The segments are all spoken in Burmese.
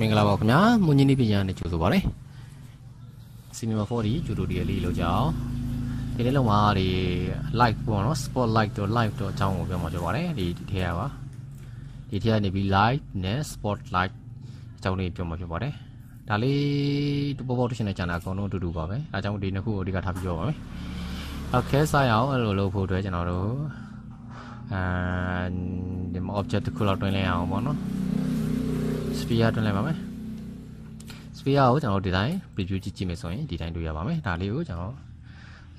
မင်္ဂလာပါခင်ဗျာမွန်ညင်းနေပညာနဲ့ကြိုဆိုပါရစေစီနီမာ40ကျူတိုဒီလေးလောက်ကြအောင်ဒီလေးလုံးမှာဒီ light ပေါ့နော် spotlight တော့ live တော့အကြောင်းကိုပြောမှာပြောပါရစေဒီဒီထဲကပါဒီထဲကနေပြီး live နဲ့ spotlight အကြောင်းလေးပြောမှာပြောပါရစေဒါလေးတပေါ်ပေါ်တရှင်နဲ့ကျန်တာအကုန်လုံးအတူတူပါပဲအဲအကြောင်းဒီနှစ်ခုကိုအဓိကထားပြီးပြောပါမယ်ဟုတ်ကဲစရအောင်အဲ့လိုလုပ်ဖို့အတွက်ကျွန်တော်တို့အဲဒီ object တစ်ခုလောက်တွင်းလဲအောင်ပေါ့နော် sphere တွန်းလိုက်ပါမယ် sphere ကိုကျွန်တော်ဒီတိုင်း preview ကြည့်ကြည့်မယ်ဆိုရင်ဒီတိုင်းတွေ့ရပါမယ်ဒါလေးကိုကျွန်တော်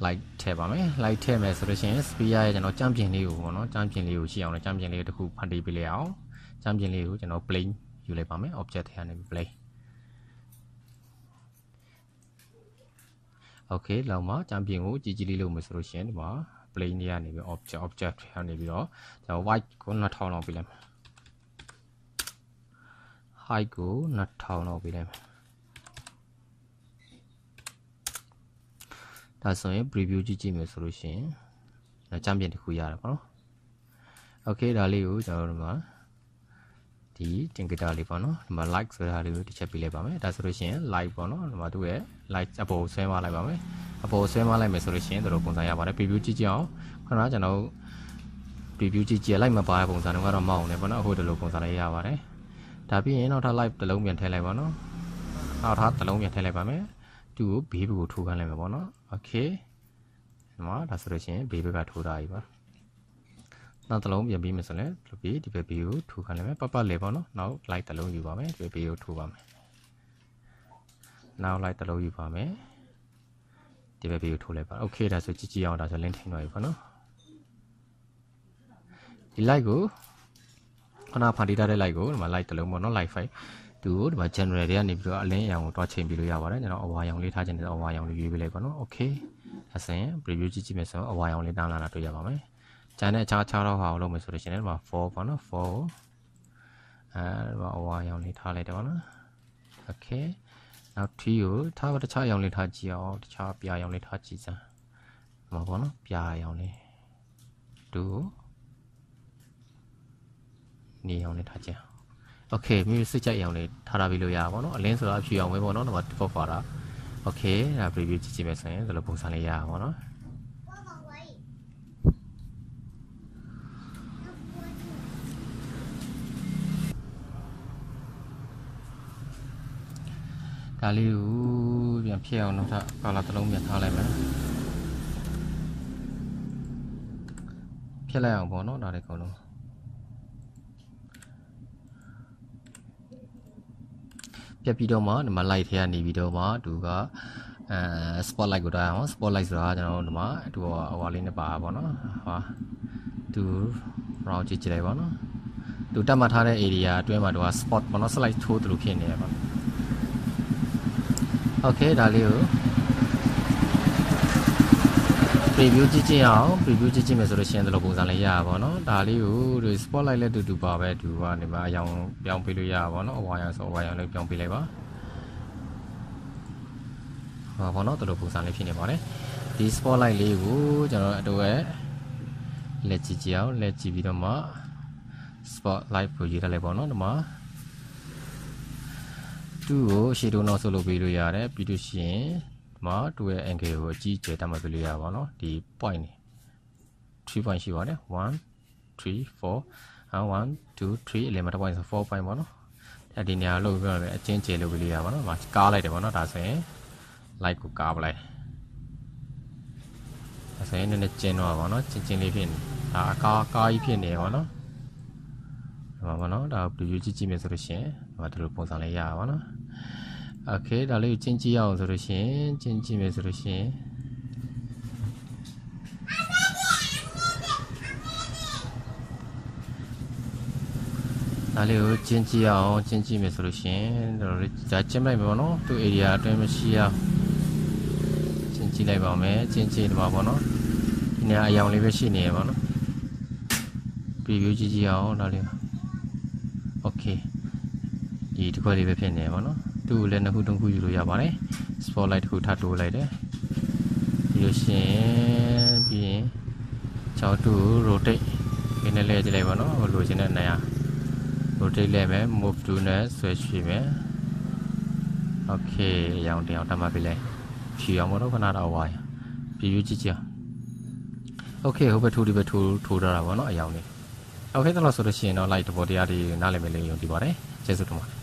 light ထည့်ပါမယ် light ထည့်မယ်ဆိုလို့ရှိရင် sphere ရဲ့ကျွန်တော်ကြမ်းပြင်လေးကိုပေါ့နော်ကြမ်းပြင်လေးကိုရှိအောင်လို့ကြမ်းပြင်လေးတစ်ခုဖန်တီးပေးလိုက်အောင်ကြမ်းပြင်လေးကိုကျွန်တော် plane ယူလိုက်ပါမယ် object ထဲကနေ plane okay လောက်မှာကြမ်းပြင်ကိုကြည်ကြည်လေးလုပ်မယ်ဆိုလို့ရှိရင်ဒီမှာ plane တွေကနေပြီး object object ထဲကနေပြီးတော့ကျွန်တော် white ကို2000လောက်ပေးလိုက်မယ် height ကို2000လောက်ပေးလိုက်မယ်ဒါဆိုရင် preview ကြည့်ကြည့်မယ်ဆိုလို့ရှိရင်ဒါကြံပြန်တစ်ခုရတာပေါ့နော် okay ဒါလေးကိုကျွန်တော်တို့မှာဒီတင်ကတာလေးပေါ့နော်ဒီမှာ like ဆိုတာလေးကိုတစ်ချက်ပေးလိုက်ပါမယ်ဒါဆိုလို့ရှိရင် like ပေါ့နော်ဒီမှာသူ့ရဲ့ like အပေါ်ဆွဲမလိုက်ပါမယ်အပေါ်ဆွဲမလိုက်မယ်ဆိုလို့ရှိရင်တို့ပုံစံရပါတယ် preview ကြည့်ကြအောင်ခဏကျွန်တော် preview ကြည့်ကြလိုက်မပါတဲ့ပုံစံတော့ကတော့မအောင်နဲ့ပေါ့နော်အခုဒီလိုပုံစံလေးရပါတယ်ဒါပြီးရင်နောက်ထပ် live တစ်လုံးပြန်ထည့်လိုက်ပါနော်နောက်ထပ်တစ်လုံးပြန်ထည့်လိုက်ပါမယ်သူ့ကိုဘေးဘက်ကိုထိုးခိုင်းလိုက်ပါပေါ့နော်โอเคဒီမှာဒါဆိုလို့ရှိရင်ဘေးဘက်ကထိုးတာကြီးပါနောက်တစ်လုံးပြန်ပြီးမယ်ဆိုရင်ဒီဘေးဒီဘက်ဘေးကိုထိုးခိုင်းလိုက်မယ်ပတ်ပတ်လေပေါ့နော်နောက် live တစ်လုံးယူပါမယ်ဒီဘေးကိုထိုးပါမယ်နောက် live တစ်လုံးယူပါမယ်ဒီဘက်ဘေးကိုထိုးလိုက်ပါโอเคဒါဆိုကြည့်ကြည့်အောင်ဒါဆိုလင်းထိန်သွားပြီပေါ့နော်ဒီ live ကိုခုနဖန်တီးထားတဲ့လိုက်ကိုဒီမှာ light တစ်လုံးပေါ့နော် light file သူကိုဒီမှာ general တွေကနေပြီးတော့အလင်းအရောင်ကိုတွားချိန်ပြလို့ရပါတယ်ကျွန်တော်အဝါရောင်လေးထားခြင်းတဲ့အဝါရောင်လေးရွေးပေးလိုက်ပါနော် okay အစင် preview ကြည့်ကြည့်မယ်ဆိုတော့အဝါရောင်လေးတောင်းလာတာတွေ့ရပါမယ်ဂျန်နဲ့အခြားခြားတော့ဟာအောင်လုပ်မယ်ဆိုလို့ရှိရင်ဒီမှာ4ပေါ့နော်4ကိုအဲဒီမှာအဝါရောင်လေးထားလိုက်တယ်ပေါ့နော် okay နောက် tree ကိုထားပါတခြားရောင်လေးထားကြည့်အောင်တခြားပြာရောင်လေးထားကြည့်စမ်းဒီမှာပေါ့နော်ပြာရောင်လေး2နေအောင်နဲ့ထားခြင်းโอเคမိမိစိတ်ကြိုက်အောင်လေးထားထားပြီးလို့ရပါဘောနော်အလင်းဆိုတာအဖြူအောင်ပဲပေါ့နော်နံပါတ်4ပါတာโอเคဒါ preview ကြည့်ကြည့်မယ်ဆိုရင်ဒီလိုပုံစံလေးရပါဘောနော်ဒါလေးကိုပြန်ဖြည့်အောင်နောက်ထပ်ကာလာတစ်လုံးပြန်ထားလိုက်မယ်ဖြည့်လိုက်အောင်ပေါ့နော်ဒါလေးအကုန်လုံးတက်ပြီးတော့မှဒီမှာ light ထဲကနေပြီးတော့မှသူကအဲ spotlight ကိုထားအောင် spotlight ဆိုတာကျွန်တော်တို့ဒီမှာသူကဟိုလေးနဲ့ပါပါတော့ဟာသူ round ကြည့်ကြည့်လိုက်ပါတော့သူတက်မှတ်ထားတဲ့ area အတွင်းမှာသူက spot ပေါ့နော် slide ထိုးသလိုဖြစ်နေတယ်ပေါ့ Okay ဒါလေးကို preview ကြည့်ကြည့်အောင် preview ကြည့်ကြည့်မယ်ဆိုလို့ရှိရင်ဒီလိုပုံစံလေးရတာပေါ့နော်ဒါလေးကိုဒီ spotlight လက်တူတူပါပဲဒီကနေမှအယောင်ပြောင်းပေးလို့ရတာပေါ့နော်အဝါရောင်ဆိုအဝါရောင်လေးပြောင်းပေးလိုက်ပါဟောပေါ့နော်ဒီလိုပုံစံလေးဖြစ်နေပါတယ်ဒီ spotlight လေးကိုကျွန်တော်အတူရဲ့လက်ကြည့်ကြည့်အောင်လက်ကြည့်ပြီးတော့မှ spotlight ကိုရေးထားလိုက်ပေါ့နော်ဒီမှာသူ့ကို shadow နောက်ဆုပ်လုပ်ပေးလို့ရတယ်ပြီးလို့ရှိရင်ဒီမှာ2ရဲ့ angle ကိုအကြီးအကျယ်တတ်မှတ်ပြလို့ရပါတော့ဒီ point နေ3 point ရှိပါတယ်1 3 4 1 2 3 11 point ဆို4 point ပေါ့နော်အဲဒီနေရာလောက်ပြီးတော့အချင်းကျယ်လောက်ပြလို့ရပါတော့ဒီမှာကားလိုက်တယ်ပေါ့နော်ဒါဆိုရင် light ကိုကားပလိုက်ဒါဆိုရင်နည်းနည်းကျင်းတော့ပါနော်ချင်းချင်းလေးဖြစ်နေဒါအကားကားကြီးဖြစ်နေပါနော်ဒီမှာပေါ့နော်ဒါ preview ကြည့်ကြည့်မယ်ဆိုလို့ရှိရင်ဒီမှာဒီလိုပုံစံလေးရပါနော်โอเคဒါလေးကိုကျင့်ကြည့်ရအောင်ဆိုလို့ရှိရင်ကျင့်ကြည့်မယ်ဆိုလို့ရှိရင်ဒါလေးကိုကျင့်ကြည့်ရအောင်ကျင့်ကြည့်မယ်ဆိုလို့ရှိရင်တို့ဒါကျင့်လိုက်ပါဘောနော်သူ့ area အတွင်းမရှိရကျင့်ကြည့်လိုက်ပါမယ်ကျင့်ကြည့်ပါဘောနော်ဒီနေရာအယောင်လေးပဲရှိနေရပါနော် preview ကြည့်ကြည့်ရအောင်ဒါလေး okay ဒီတစ်ခွက်လေးပဲဖြစ်နေရပါနော်သူ့ကိုလည်းနှစ်ခုသုံးခုယူလို့ရပါတယ် spotlight တစ်ခုထပ်တိုးလိုက်တယ်ပြီးလို့ရှိရင်ပြီးရင်6တူ rotate နည်းနည်းလဲကြည့်လိုက်ပါနော်ဟိုလိုချင်တဲ့နေရာ rotate လဲမယ် move to နဲ့ဆွဲရွှေ့မယ် okay ရောင်တရောင်တတ်မှတ်ပြီလဲဖြူအောင်မတော့ခဏတော့ဝါရပြည့်ရွကြည့်ကြโอเคဟိုဘက်ထိုးဒီဘက်ထိုးထိုးထားတာပေါ့နော်အယောင်လေးโอเคတော့ဆိုလို့ရှိရင်တော့ light တဘောတရားတွေနားလည်မယ်လေးယုံကြည်ပါတယ်ကျေးဇူးတင်ပါတယ်